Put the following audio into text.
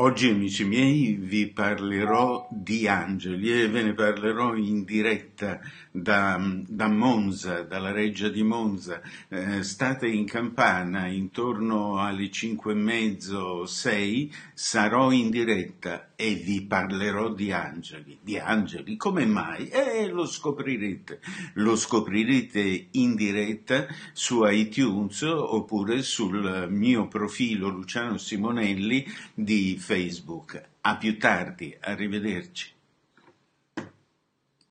Oggi, amici miei, vi parlerò di angeli e ve ne parlerò in diretta da, da Monza, dalla reggia di Monza. Eh, state in campana intorno alle 5 e mezzo, 6, sarò in diretta e vi parlerò di angeli. Di angeli, come mai? E eh, lo scoprirete. Lo scoprirete in diretta su iTunes oppure sul mio profilo Luciano Simonelli di Facebook. A più tardi, arrivederci.